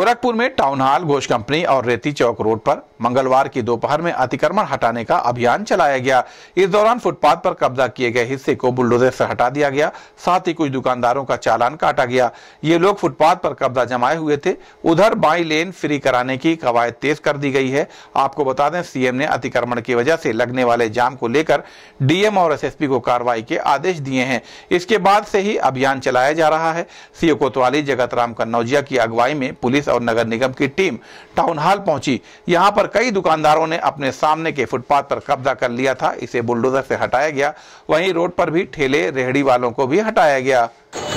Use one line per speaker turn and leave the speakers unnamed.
गोरखपुर में town hall Ghosh company और रेती चौक रोड पर मंगलवार की दोपहर में अतिक्रमण हटाने का अभियान चलाया गया इस दौरान फुटपाथ पर कब्जा किए गए हिस्से को बुलडोजर से हटा दिया गया साथ ही कुछ दुकानदारों का चालान काटा गया ये लोग फुटपाथ पर कब्जा जमाए हुए थे उधर बाई लेन फ्री कराने की कवायद तेज कर दी गई है आपको बता दें सीएम ने अतिक्रमण की वजह से लगने वाले जाम को लेकर डीएम और एस को कार्रवाई के आदेश दिए हैं इसके बाद से ही अभियान चलाया जा रहा है सीओ कोतवाली जगत राम कन्नौजिया की अगुवाई में पुलिस और नगर निगम की टीम टाउन हॉल पहुंची यहां पर कई दुकानदारों ने अपने सामने के फुटपाथ पर कब्जा कर लिया था इसे बुलडोजर से हटाया गया वहीं रोड पर भी ठेले रेहड़ी वालों को भी हटाया गया